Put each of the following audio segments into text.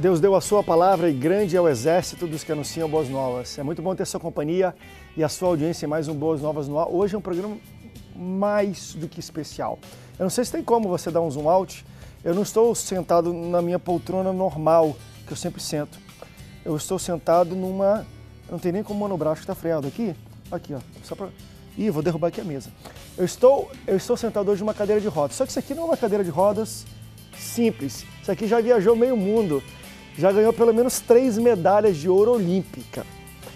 Deus deu a sua palavra e grande é o exército dos que anunciam boas novas. É muito bom ter sua companhia e a sua audiência em mais um Boas Novas no Ar. Hoje é um programa mais do que especial. Eu não sei se tem como você dar um zoom out. Eu não estou sentado na minha poltrona normal, que eu sempre sento. Eu estou sentado numa... não tem nem como manobrar, acho que está freado aqui. Aqui, ó. Só pra... Ih, vou derrubar aqui a mesa. Eu estou, eu estou sentado hoje numa cadeira de rodas. Só que isso aqui não é uma cadeira de rodas simples. Isso aqui já viajou meio mundo já ganhou pelo menos três medalhas de ouro olímpica.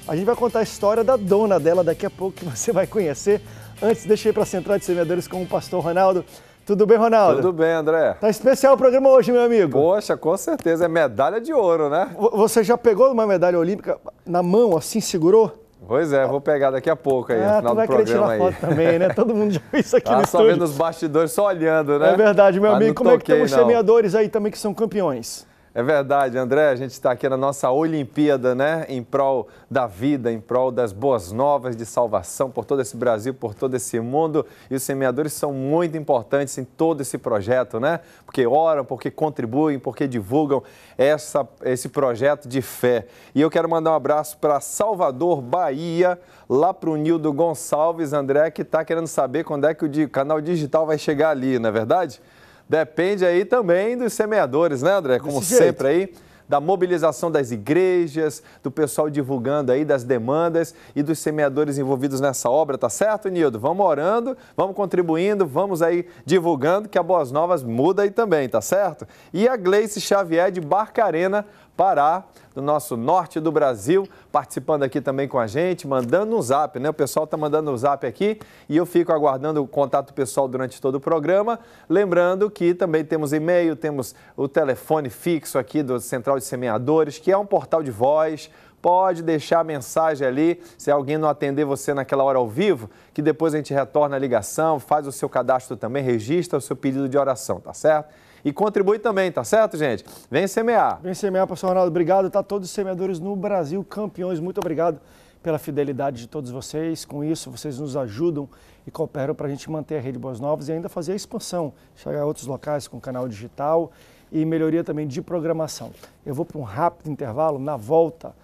A gente vai contar a história da dona dela daqui a pouco, que você vai conhecer. Antes, deixei para a Central de Semeadores com o pastor Ronaldo. Tudo bem, Ronaldo? Tudo bem, André. Tá especial o programa hoje, meu amigo. Poxa, com certeza. É medalha de ouro, né? Você já pegou uma medalha olímpica na mão, assim, segurou? Pois é, vou pegar daqui a pouco aí, ah, no final do programa aí. foto também, né? Todo mundo já viu isso aqui ah, no só vendo os bastidores, só olhando, né? É verdade, meu Mas amigo. Como toquei, é que estão os semeadores aí também que são campeões? É verdade, André. A gente está aqui na nossa Olimpíada, né? Em prol da vida, em prol das boas novas de salvação por todo esse Brasil, por todo esse mundo. E os semeadores são muito importantes em todo esse projeto, né? Porque oram, porque contribuem, porque divulgam essa, esse projeto de fé. E eu quero mandar um abraço para Salvador, Bahia, lá para o Nildo Gonçalves, André, que está querendo saber quando é que o canal digital vai chegar ali, não é verdade? Depende aí também dos semeadores, né, André? Como Desse sempre jeito. aí da mobilização das igrejas, do pessoal divulgando aí das demandas e dos semeadores envolvidos nessa obra, tá certo, Nildo? Vamos orando, vamos contribuindo, vamos aí divulgando que a Boas Novas muda aí também, tá certo? E a Gleice Xavier de Barcarena Pará, do nosso norte do Brasil, participando aqui também com a gente, mandando um zap, né? O pessoal tá mandando um zap aqui e eu fico aguardando o contato pessoal durante todo o programa. Lembrando que também temos e-mail, temos o telefone fixo aqui do Central de Semeadores, que é um portal de voz, pode deixar a mensagem ali, se alguém não atender você naquela hora ao vivo, que depois a gente retorna a ligação, faz o seu cadastro também, registra o seu pedido de oração, tá certo? e contribui também, tá certo, gente? Vem semear. Vem semear, pastor Ronaldo. Obrigado. Tá todos os semeadores no Brasil, campeões. Muito obrigado pela fidelidade de todos vocês. Com isso, vocês nos ajudam e cooperam para a gente manter a Rede Boas Novas e ainda fazer a expansão, chegar a outros locais com canal digital e melhoria também de programação. Eu vou para um rápido intervalo, na volta.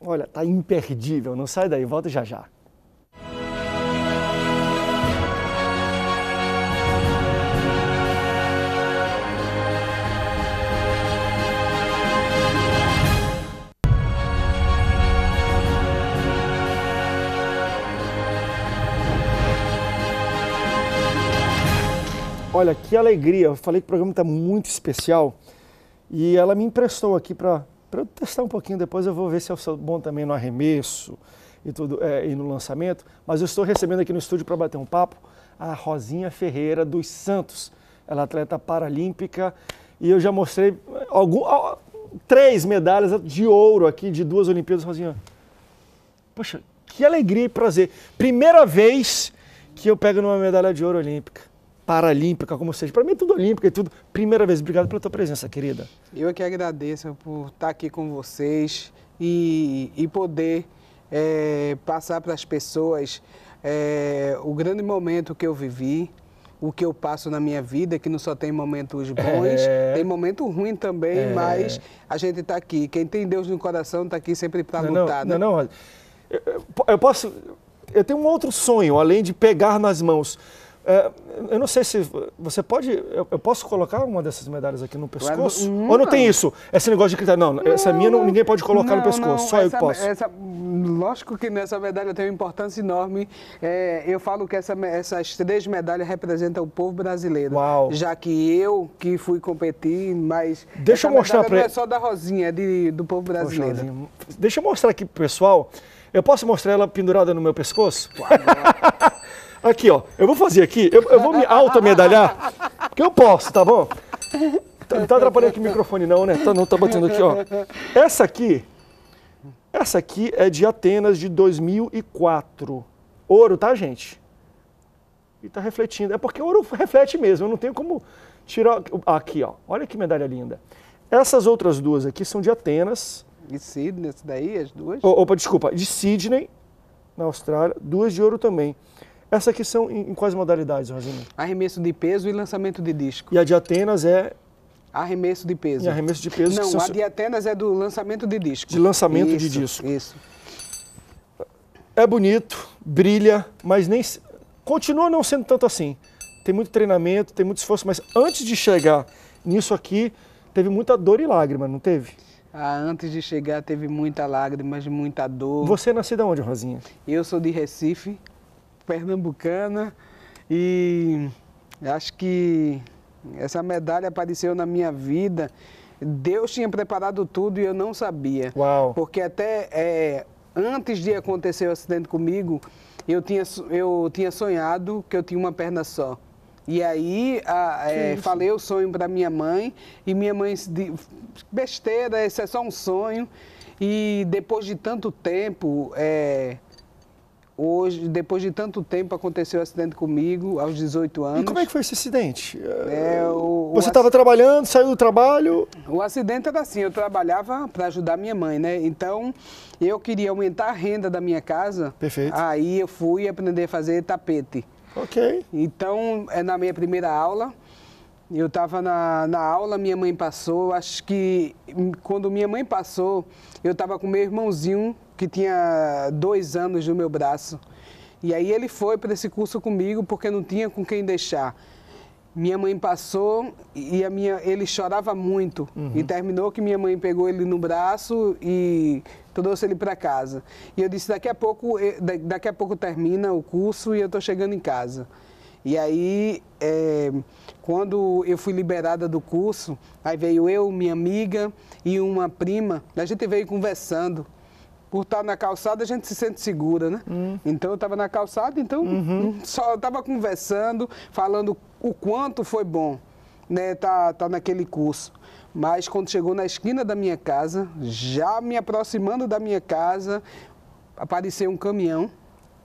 Olha, tá imperdível, não sai daí, volta já já. Olha, que alegria. Eu falei que o programa está muito especial. E ela me emprestou aqui para eu testar um pouquinho. Depois eu vou ver se eu sou bom também no arremesso e, tudo, é, e no lançamento. Mas eu estou recebendo aqui no estúdio para bater um papo a Rosinha Ferreira dos Santos. Ela é atleta paralímpica e eu já mostrei algum, três medalhas de ouro aqui de duas Olimpíadas, Rosinha. Poxa, que alegria e prazer. Primeira vez que eu pego numa medalha de ouro olímpica paralímpica, como seja. Para mim é tudo Olímpico e é tudo. Primeira vez, obrigado pela tua presença, querida. Eu é que agradeço por estar tá aqui com vocês e, e poder é, passar para as pessoas é, o grande momento que eu vivi, o que eu passo na minha vida, que não só tem momentos bons, é. tem momento ruim também, é. mas a gente está aqui. Quem tem Deus no coração está aqui sempre para lutar. Não, né? não, não. Eu, eu posso. Eu tenho um outro sonho, além de pegar nas mãos é, eu não sei se você pode. Eu, eu, posso colocar uma dessas medalhas aqui no pescoço? Não, hum. Ou não tem isso? Esse negócio de gritar, não, não, essa é minha não, ninguém pode colocar no pescoço, só essa, eu que posso. Essa, lógico que nessa medalha tem uma importância enorme. É, eu falo que essa, essas três medalhas representam o povo brasileiro. Uau. Já que eu que fui competir, mas. Deixa eu mostrar para Não é só da Rosinha, é de, do povo brasileiro. Poxa, Deixa eu mostrar aqui pro pessoal. Eu posso mostrar ela pendurada no meu pescoço? Claro. Aqui, ó. Eu vou fazer aqui. Eu, eu vou me auto-medalhar. Que eu posso, tá bom? Tá, não tá atrapalhando aqui o microfone, não, né? Tá, não tá batendo aqui, ó. Essa aqui. Essa aqui é de Atenas de 2004. Ouro, tá, gente? E tá refletindo. É porque ouro reflete mesmo. Eu não tenho como tirar. Aqui, ó. Olha que medalha linda. Essas outras duas aqui são de Atenas. De Sydney, essa daí, as duas? Opa, desculpa. De Sydney, na Austrália. Duas de ouro também. Essa aqui são em, quais modalidades, Rosinha? Arremesso de peso e lançamento de disco. E a de Atenas é Arremesso de peso. E arremesso de peso. Não, são... a de Atenas é do lançamento de disco. De lançamento isso, de disco. Isso. É bonito, brilha, mas nem continua não sendo tanto assim. Tem muito treinamento, tem muito esforço, mas antes de chegar nisso aqui, teve muita dor e lágrima, não teve? Ah, antes de chegar teve muita lágrima, muita dor. Você é nascida onde, Rosinha? Eu sou de Recife, pernambucana e acho que essa medalha apareceu na minha vida. Deus tinha preparado tudo e eu não sabia. Uau. Porque até é, antes de acontecer o acidente comigo, eu tinha, eu tinha sonhado que eu tinha uma perna só. E aí a, é, falei o sonho para minha mãe e minha mãe disse, besteira, isso é só um sonho. E depois de tanto tempo, é, hoje, depois de tanto tempo, aconteceu o um acidente comigo, aos 18 anos. E como é que foi esse acidente? É, eh, o, Você estava ac... trabalhando, saiu do trabalho? O acidente era assim, eu trabalhava para ajudar minha mãe, né? Então, eu queria aumentar a renda da minha casa. Perfeito. Aí eu fui aprender a fazer tapete. Ok. Então, é na minha primeira aula... Eu estava na, na aula, minha mãe passou. Acho que hum, quando minha mãe passou, eu estava com meu irmãozinho que tinha dois anos no meu braço. E aí ele foi para esse curso comigo porque não tinha com quem deixar. Minha mãe passou e a minha, ele chorava muito. Uhum. E terminou que minha mãe pegou ele no braço e trouxe ele para casa. E eu disse: daqui a pouco, eh, daqui a pouco termina o curso e eu estou chegando em casa. E aí, é, quando eu fui liberada do curso, aí veio eu, minha amiga e uma prima. A gente veio conversando por estar na calçada, a gente se sente segura, né? Hum. Então eu estava na calçada, então uhum. só estava conversando, falando o quanto foi bom, né? Tá, tá naquele curso. Mas quando chegou na esquina da minha casa, já me aproximando da minha casa, apareceu um caminhão.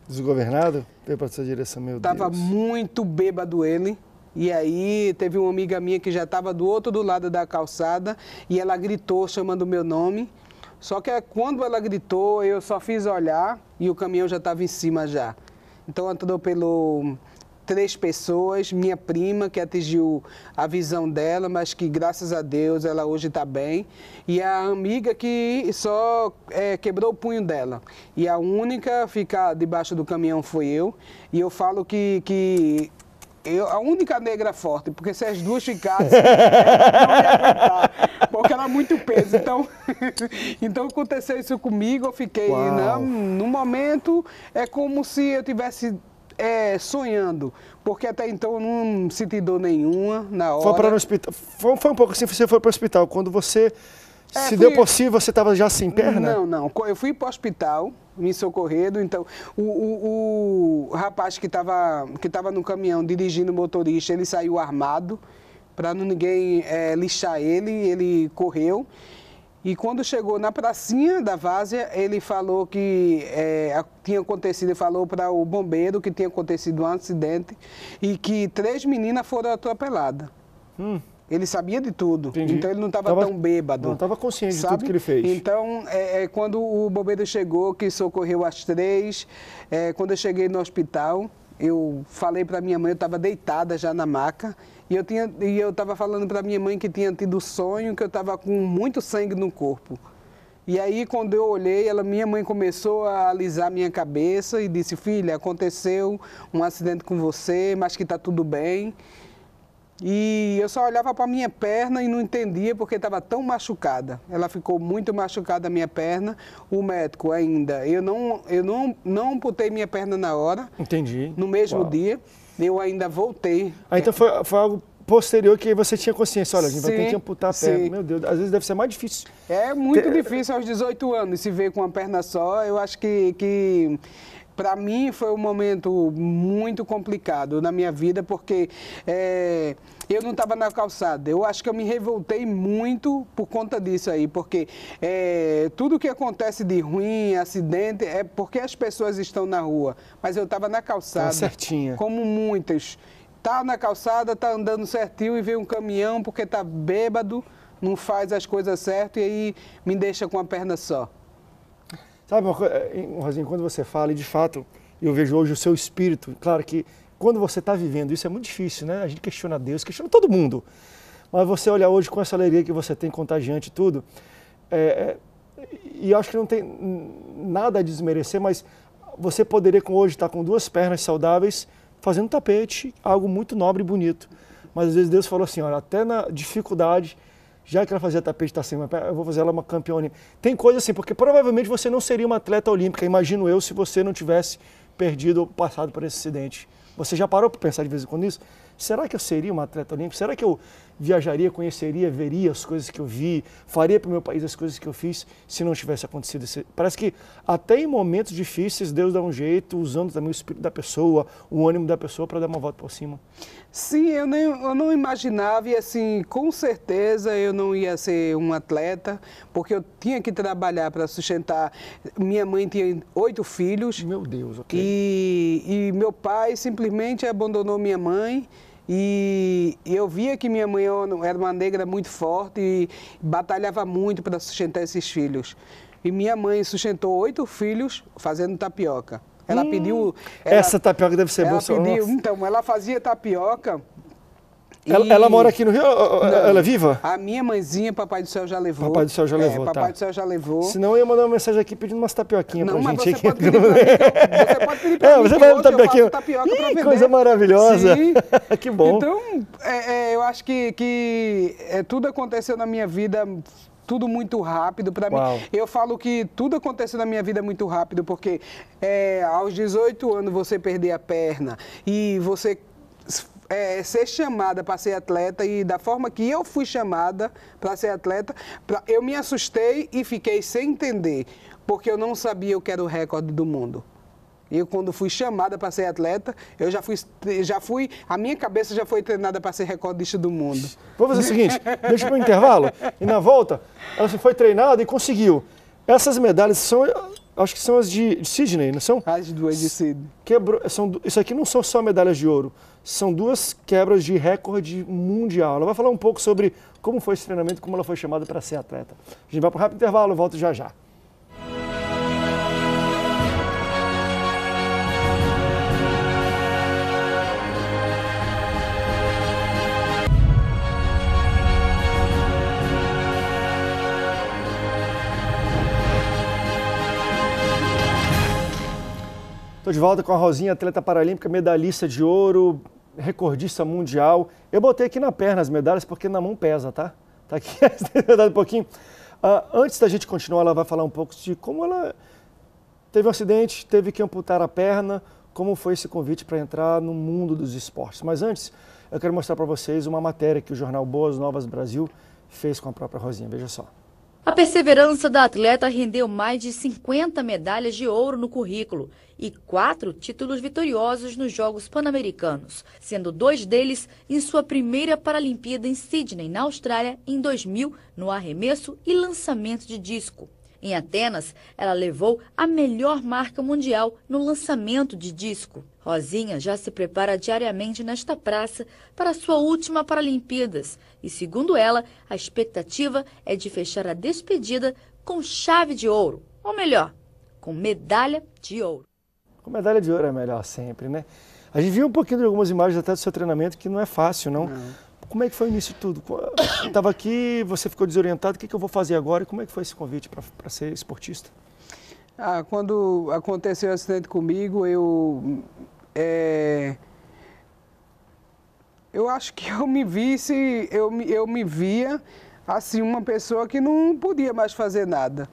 Desgovernado? Veio para essa direção, meu tava Deus. Estava muito bêbado ele. E aí teve uma amiga minha que já estava do outro do lado da calçada e ela gritou chamando meu nome só que é quando ela gritou, eu só fiz olhar e o caminhão já estava em cima já. Então atropelou três pessoas, minha prima que atingiu a visão dela, mas que graças a Deus ela hoje está bem, e a amiga que só é, quebrou o punho dela. E a única a ficar debaixo do caminhão foi eu. E eu falo que, que eu, a única negra forte, porque se as duas ficassem, aguentar, porque era é muito peso. Então, então aconteceu isso comigo, eu fiquei, né, no momento, é como se eu tivesse é, sonhando, porque até então eu não senti dor nenhuma na hora. Foi, para no hospital, foi, foi um pouco assim, você foi para o hospital, quando você é, Se fui... deu por si, você estava já sem perna? Não, não. Eu fui para o hospital, me socorrendo. Então, o, o, o rapaz que estava que tava no caminhão dirigindo o motorista, ele saiu armado para não ninguém é, lixar ele. Ele correu. E quando chegou na pracinha da várzea, ele falou que é, tinha acontecido, ele falou para o bombeiro que tinha acontecido um acidente e que três meninas foram atropeladas. Hum. Ele sabia de tudo. Entendi. Então ele não estava tão bêbado. Não estava consciente sabe? de tudo que ele fez. Então, é, é, quando o bombeiro chegou, que socorreu às três, é, quando eu cheguei no hospital, eu falei para minha mãe, eu estava deitada já na maca, e eu tinha e eu estava falando para minha mãe que tinha tido sonho, que eu estava com muito sangue no corpo. E aí quando eu olhei, ela, minha mãe começou a alisar minha cabeça e disse: "Filha, aconteceu um acidente com você, mas que está tudo bem". E eu só olhava para minha perna e não entendia porque estava tão machucada. Ela ficou muito machucada a minha perna. O médico ainda, eu não, eu não, não amputei minha perna na hora. Entendi. No mesmo Uau. dia, eu ainda voltei. Ah, então foi, foi algo posterior que você tinha consciência, olha, a gente sim, vai ter que amputar a perna. Sim. Meu Deus, às vezes deve ser mais difícil. É muito Ter... difícil aos 18 anos se ver com uma perna só. Eu acho que, que para mim foi um momento muito complicado na minha vida, porque é, eu não estava na calçada. Eu acho que eu me revoltei muito por conta disso aí, porque é, tudo que acontece de ruim, acidente, é porque as pessoas estão na rua. Mas eu estava na calçada, tá certinha. como muitas. Tá na calçada, tá andando certinho e vem um caminhão porque tá bêbado, não faz as coisas certas e aí me deixa com a perna só. Sabe, uma coisa, eh, Rosinha, quando você fala, e de fato, eu vejo hoje o seu espírito, claro que quando você está vivendo isso é muito difícil, né? A gente questiona Deus, questiona todo mundo. Mas você olha hoje com essa alegria que você tem, contagiante e tudo, é, é e acho que não tem nada a desmerecer, mas você poderia com hoje estar tá com duas pernas saudáveis, fazendo tapete, algo muito nobre e bonito. Mas às vezes Deus falou assim, olha, até na dificuldade já que ela fazia tapete da tá cima, eu vou fazer ela uma campeã olímpica. Tem coisa assim, porque provavelmente você não seria uma atleta olímpica, imagino eu, se você não tivesse perdido ou passado por esse acidente. Você já parou para pensar de vez em quando nisso? será que eu seria um atleta olímpico? Será que eu viajaria, conheceria, veria as coisas que eu vi, faria para o meu país as coisas que eu fiz se não tivesse acontecido? Esse... Parece que até em momentos difíceis Deus dá um jeito, usando também o espírito da pessoa, o ânimo da pessoa para dar uma volta por cima. Sim, eu, nem, eu não imaginava e assim, com certeza eu não ia ser um atleta, porque eu tinha que trabalhar para sustentar. Minha mãe tinha oito filhos. Meu Deus, ok. E, e meu pai simplesmente abandonou minha mãe. E eu via que minha mãe é era uma negra muito forte e batalhava muito para sustentar esses filhos. E minha mãe sustentou oito filhos fazendo tapioca. Ela hum, pediu. Ela, essa tapioca deve ser boa. Pediu, então, ela fazia tapioca ela, ela, mora aqui no Rio? Não, ela é viva? A minha mãezinha, Papai do Céu já levou. Papai do Céu já é, levou, é, Papai tá. do Céu já levou. Senão eu ia mandar uma mensagem aqui pedindo umas tapioquinhas pra gente você Pode pedir pra mim, você pode pedir pra mim. que vai tapioca Ih, pra vender. coisa maravilhosa. Sim. que bom. Então, é, é, eu acho que, que é, tudo aconteceu na minha vida tudo muito rápido para mim. Eu falo que tudo aconteceu na minha vida muito rápido, porque é, aos 18 anos você perder a perna e você é, ser chamada para ser atleta e da forma que eu fui chamada para ser atleta, pra, eu me assustei e fiquei sem entender, porque eu não sabia o que era o recorde do mundo. E quando fui chamada para ser atleta, eu já fui, já fui, a minha cabeça já foi treinada para ser recordista do mundo. Vamos fazer o seguinte, deixa para o intervalo e na volta, ela foi treinada e conseguiu. Essas medalhas são acho que são as de, de Sydney, não são? As duas de Sydney. Quebrou, são, isso aqui não são só medalhas de ouro, são duas quebras de recorde mundial. Ela vai falar um pouco sobre como foi esse treinamento, como ela foi chamada para ser atleta. A gente vai para um rápido intervalo, volto já já. De volta com a Rosinha, atleta paralímpica, medalhista de ouro, recordista mundial. Eu botei aqui na perna as medalhas porque na mão pesa, tá? Tá aqui, um pouquinho. Uh, antes da gente continuar, ela vai falar um pouco de como ela teve um acidente, teve que amputar a perna, como foi esse convite para entrar no mundo dos esportes. Mas antes, eu quero mostrar para vocês uma matéria que o jornal Boas Novas Brasil fez com a própria Rosinha. Veja só. A perseverança da atleta rendeu mais de 50 medalhas de ouro no currículo e quatro títulos vitoriosos nos Jogos Pan-Americanos, sendo dois deles em sua primeira Paralimpíada em Sydney, na Austrália, em 2000, no arremesso e lançamento de disco. Em Atenas, ela levou a melhor marca mundial no lançamento de disco. Rosinha já se prepara diariamente nesta praça para sua última Paralimpíadas e, segundo ela, a expectativa é de fechar a despedida com chave de ouro, ou melhor, com medalha de ouro. Com medalha de ouro é melhor sempre, né? A gente viu um pouquinho de algumas imagens até do seu treinamento que não é fácil, não. não. Como é que foi o início de tudo? Estava aqui, você ficou desorientado, o que, que eu vou fazer agora? E como é que foi esse convite para ser esportista? Ah, quando aconteceu o acidente comigo, eu. É, eu acho que eu me visse, eu, eu me via assim, uma pessoa que não podia mais fazer nada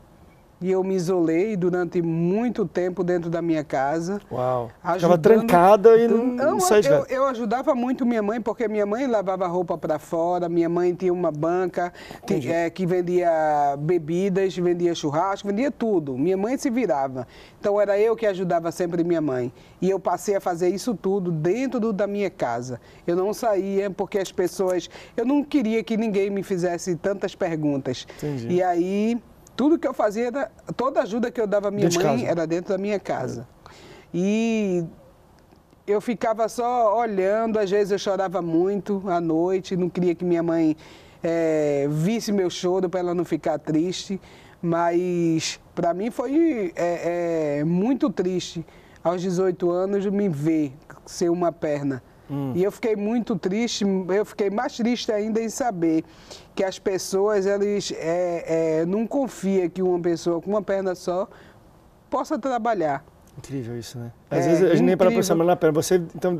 e eu me isolei durante muito tempo dentro da minha casa. Uau! Ficava trancada e não, não saía de casa. Eu, eu ajudava muito minha mãe, porque minha mãe lavava roupa para fora, minha mãe tinha uma banca que, é, eh, que, vendia bebidas, vendia churrasco, vendia tudo. Minha mãe se virava. Então era eu que ajudava sempre minha mãe. E eu passei a fazer isso tudo dentro do, da minha casa. Eu não saía porque as pessoas... Eu não queria que ninguém me fizesse tantas perguntas. Entendi. E aí tudo que eu fazia era. Toda ajuda que eu dava à minha dentro mãe de era dentro da minha casa. E eu ficava só olhando, às vezes eu chorava muito à noite, não queria que minha mãe é, visse meu choro para ela não ficar triste, mas para mim foi é, é, muito triste aos 18 anos me ver ser uma perna. Hum. E eu fiquei muito triste, eu fiquei mais triste ainda em saber que as pessoas, eles é, é, não confiam que uma pessoa com uma perna só possa trabalhar. Incrível isso, né? É, Às é, vezes a gente nem para pensar na perna. Você, então,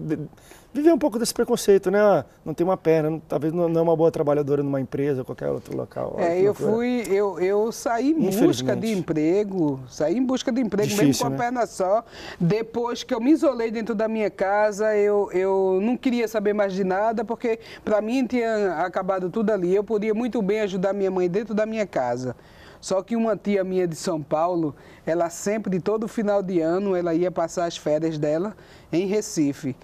viver um pouco desse preconceito, né? Ah, não tem uma perna, não, talvez não, é uma boa trabalhadora numa empresa, qualquer outro local. É, eu fui, eu, eu saí em busca de emprego, saí em busca de emprego Difícil, mesmo com a né? perna só. Depois que eu me isolei dentro da minha casa, eu, eu não queria saber mais de nada, porque para mim tinha acabado tudo ali. Eu podia muito bem ajudar minha mãe dentro da minha casa. Só que uma tia minha de São Paulo, ela sempre, todo final de ano, ela ia passar as férias dela em Recife.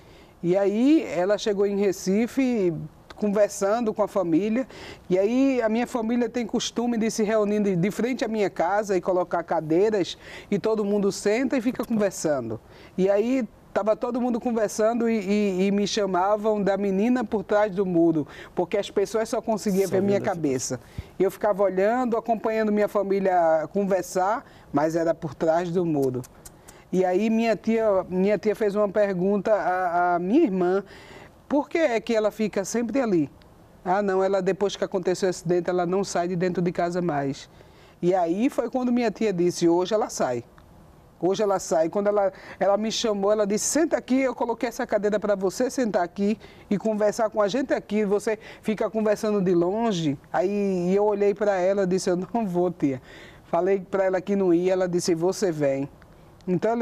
E aí ela chegou em Recife conversando com a família. E aí a minha família tem costume de se reunir de, de frente à minha casa e colocar cadeiras e todo mundo senta e fica conversando. E aí Tava todo mundo conversando e, e, e, me chamavam da menina por trás do muro, porque as pessoas só conseguiam ver minha cabeça. Eu ficava olhando, acompanhando minha família conversar, mas era por trás do muro. E aí minha tia, minha tia fez uma pergunta à, à minha irmã, por que é que ela fica sempre ali? Ah, não, ela depois que aconteceu o acidente, ela não sai de dentro de casa mais. E aí foi quando minha tia disse, hoje ela sai. Hoje ela sai. Quando ela, ela me chamou, ela disse: senta aqui, eu coloquei essa cadeira para você sentar aqui e conversar com a gente aqui. Você fica conversando de longe. Aí eu olhei para ela e disse: eu não vou, tia. Falei para ela que não ia, ela disse: você vem. Então,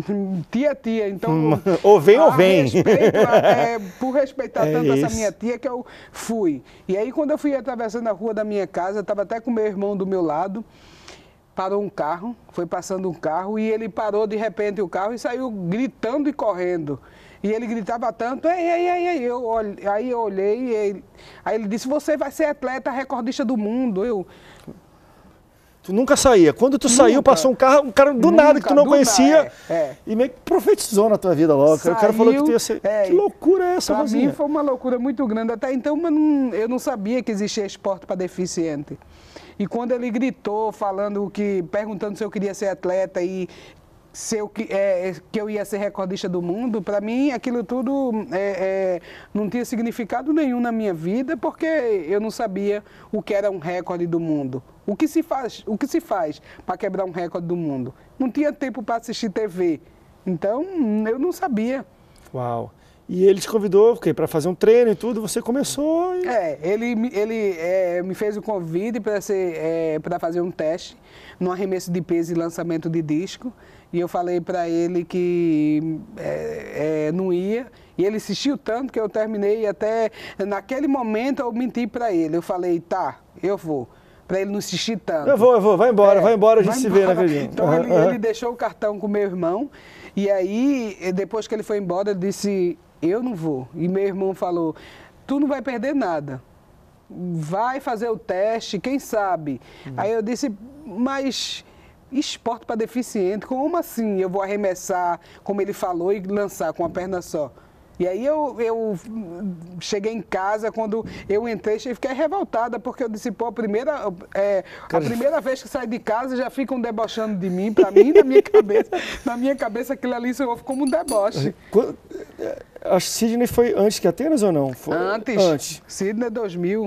tia, tia, então... Hum, ou vem ou vem. Respeito, é, por respeitar é tanto isso. essa minha tia que eu fui. E aí, quando eu fui atravessando a rua da minha casa, estava até com meu irmão do meu lado, parou um carro, foi passando um carro e ele parou de repente o carro e saiu gritando e correndo. E ele gritava tanto, ei, ei, ei, ei. Eu, olhei, aí eu olhei e ele, aí ele disse, você vai ser atleta recordista do mundo. Eu, Tu nunca saía. Quando tu nunca. saiu, passou um carro, um cara do nunca, nada que tu não conhecia. é, é. E meio que profetizou na tua vida logo. Saiu, o cara falou que tu ia ser. É, que loucura é essa, Pra Rosinha? mim foi uma loucura muito grande. Até então eu não sabia que existia esporte para deficiente. E quando ele gritou, falando que, perguntando se eu queria ser atleta e se eu, é, é, que eu ia ser recordista do mundo, para mim aquilo tudo é, é, não tinha significado nenhum na minha vida, porque eu não sabia o que era um recorde do mundo. O que se faz, o que se faz para quebrar um recorde do mundo? Não tinha tempo para assistir TV, então eu não sabia. Uau. E ele te convidou para fazer um treino e tudo, você começou. E... É, ele, ele é, me fez o convite para é, fazer um teste no arremesso de peso e lançamento de disco. E eu falei para ele que é, é, não ia. E ele insistiu tanto que eu terminei até naquele momento eu menti para ele. Eu falei, tá, eu vou para ele não insistir tanto. Eu vou, eu vou, vai embora, é, vai embora, a gente se né, embora. vê na Virgínia. Então uhum, ele, uhum. ele, deixou o cartão com meu irmão, e aí, depois que ele foi embora, eu disse, eu não vou. E meu irmão falou, tu não vai perder nada. Vai fazer o teste, quem sabe? Uhum. Aí eu disse, mas esporte para deficiente, como assim eu vou arremessar, como ele falou, e lançar com uma perna só? E aí eu, eu cheguei em casa, quando eu entrei, fiquei revoltada, porque eu disse, pô, a primeira, é, a primeira vez que saio de casa já ficam debochando de mim, para mim, na minha cabeça, na minha cabeça aquilo ali só ficou como um deboche. Acho que Sydney foi antes que Atenas ou não? Foi antes. Antes. Sydney 2000.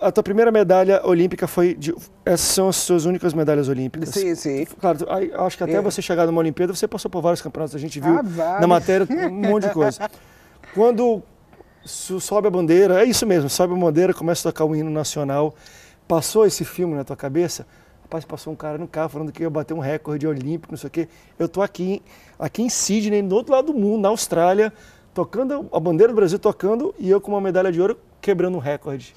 É a tua primeira medalha olímpica foi. De, essas são as suas únicas medalhas olímpicas. Sim, sim. Claro, acho que até é. você chegar numa Olimpíada, você passou por vários campeonatos. A gente viu ah, na matéria um monte de coisa. Quando sobe a bandeira, é isso mesmo, sobe a bandeira, começa a tocar o hino nacional. Passou esse filme na tua cabeça? Rapaz, passou um cara no carro falando que ia bater um recorde olímpico, não sei o quê. Eu tô aqui, aqui em Sydney, do outro lado do mundo, na Austrália, tocando, a bandeira do Brasil tocando e eu com uma medalha de ouro quebrando um recorde.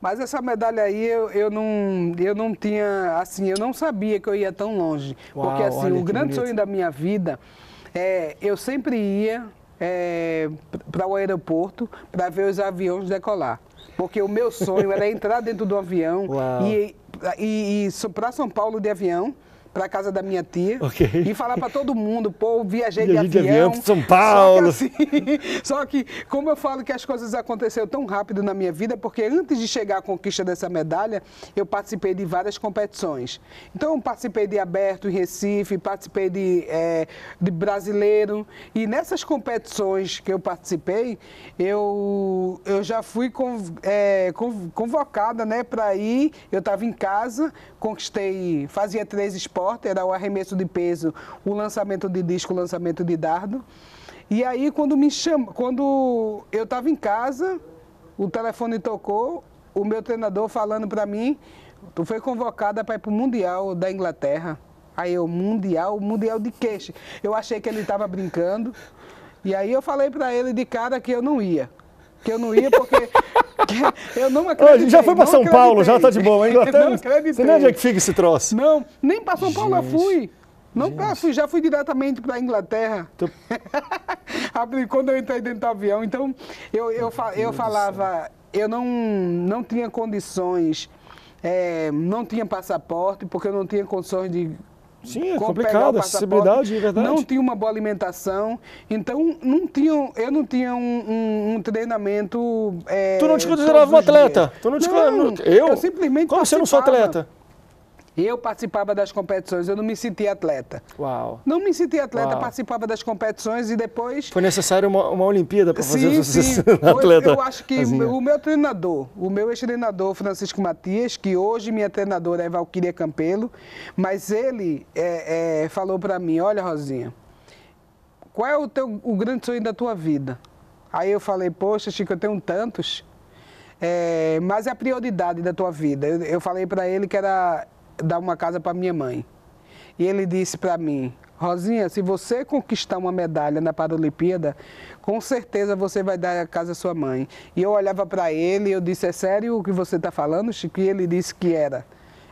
Mas essa medalha aí eu, eu, não, eu não tinha, assim, eu não sabia que eu ia tão longe. Uau, porque assim, olha, o grande bonito. sonho da minha vida é, eu sempre ia é, para o aeroporto para ver os aviões decolar. Porque o meu sonho era entrar dentro do avião Uau. e e, e para São Paulo de avião para casa da minha tia okay. e falar para todo mundo, pô, viajei, de, é de avião, de avião São Paulo. Só que, assim, só que, como eu falo que as coisas aconteceram tão rápido na minha vida, porque antes de chegar à conquista dessa medalha, eu participei de várias competições. Então, eu participei de aberto em Recife, participei de, é, de brasileiro e nessas competições que eu participei, eu, eu já fui conv, é, conv, convocada, né, para ir. Eu estava em casa, conquistei, fazia três esportes sorte, era o arremesso de peso, o lançamento de disco, o lançamento de dardo. E aí quando me chama, quando eu estava em casa, o telefone tocou, o meu treinador falando para mim, tu foi convocada para ir para o Mundial da Inglaterra. Aí eu, Mundial, Mundial de queixa. Eu achei que ele estava brincando. E aí eu falei para ele de cara que eu não ia que eu não ia porque eu não acredito Já foi para São Paulo, já tá de boa. A Inglaterra, não acreditei. Você nem onde é que fica esse troço. Não, nem para São Paulo Gente. eu fui. Não fui, já fui diretamente para a Inglaterra. Tô... Quando eu entrei dentro do avião. Então, eu, eu, eu, eu falava, eu não, não tinha condições, é, não tinha passaporte, porque eu não tinha condições de Sim, é complicado, acessibilidade, é verdade. Não tinha uma boa alimentação, então não tinha, eu não tinha um, um, um treinamento. É, tu não te considerava um atleta? Tu não te não, eu? Eu simplesmente. Como você não sou atleta? Eu participava das competições, eu não me sentia atleta. Uau. Não me sentia atleta, Uau. participava das competições e depois. Foi necessário uma, uma Olimpíada para fazer sim, sim. atleta. Eu acho que Azinha. o meu treinador, o meu ex-treinador Francisco Matias, que hoje minha treinadora é Valquíria Campelo, mas ele é, é, falou para mim: Olha, Rosinha, qual é o, teu, o grande sonho da tua vida? Aí eu falei: Poxa, Chico, eu tenho tantos. É, mas é a prioridade da tua vida. Eu, eu falei para ele que era dar uma casa para minha mãe. E ele disse para mim, Rosinha, se você conquistar uma medalha na Paralimpíada, com certeza você vai dar a casa à sua mãe. E eu olhava para ele e eu disse, é sério o que você está falando, Chico? E ele disse que era.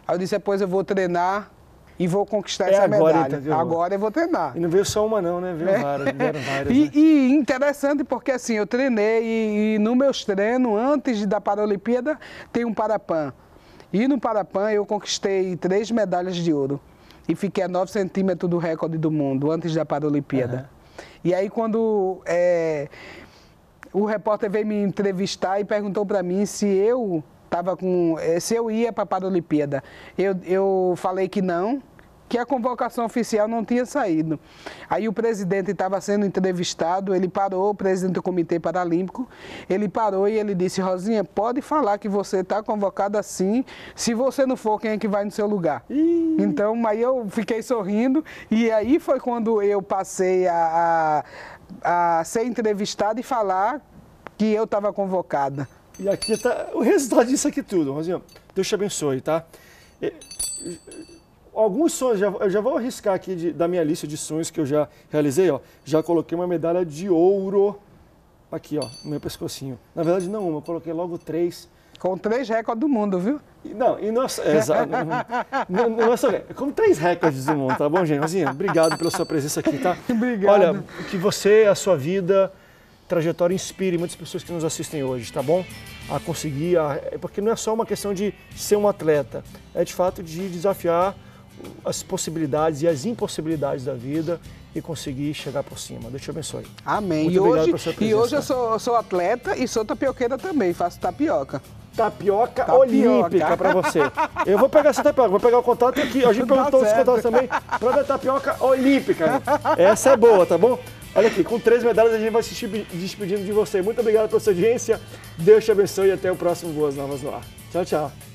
Aí eu disse, depois eu vou treinar e vou conquistar é essa agora, medalha. Então, agora eu vou treinar. E não veio só uma não, né? Veio é. várias, várias. e, né? e, interessante porque assim, eu treinei e, e no meus treinos, antes da Paralimpíada, tem um parapan. E no Parapan eu conquistei três medalhas de ouro e fiquei a 9 centímetros do recorde do mundo antes da Paralimpíada. Uhum. E aí quando é, o repórter veio me entrevistar e perguntou para mim se eu tava com é, se eu ia para a Paralimpíada, eu, eu falei que não que a convocação oficial não tinha saído. Aí o presidente estava sendo entrevistado, ele parou, o presidente do Comitê Paralímpico, ele parou e ele disse, Rosinha, pode falar que você está convocada assim, se você não for, quem é que vai no seu lugar? Ih. Então, aí eu fiquei sorrindo e aí foi quando eu passei a, a, a ser entrevistada e falar que eu estava convocada. E aqui está o resultado disso aqui tudo, Rosinha. Deus te abençoe, tá? E alguns sonhos, já, eu já vou arriscar aqui de, da minha lista de sonhos que eu já realizei, ó. Já coloquei uma medalha de ouro aqui, ó, no meu pescocinho. Na verdade, não uma, eu coloquei logo três. Com três recordes do mundo, viu? Não, e nossa. É, exato. nossa, é com três recordes do mundo, tá bom, gente? obrigado pela sua presença aqui, tá? Obrigado. Olha, que você, a sua vida, trajetória inspire muitas pessoas que nos assistem hoje, tá bom? A conseguir. A... É porque não é só uma questão de ser um atleta, é de fato de desafiar as possibilidades e as impossibilidades da vida e conseguir chegar por cima. Deus te abençoe. Amém. Muito e obrigado hoje, sua presença. E hoje eu sou, sou atleta e sou tapioqueira também, faço tapioca. Tapioca, tapioca. olímpica para você. Eu vou pegar essa tapioca, vou pegar o contato aqui. A gente perguntou os contatos também pra ver tapioca olímpica. Essa é boa, tá bom? Olha aqui, com três medalhas a gente vai se despedindo de você. Muito obrigado pela sua audiência. Deus te abençoe e até o próximo Boas Novas no Ar. Tchau, tchau.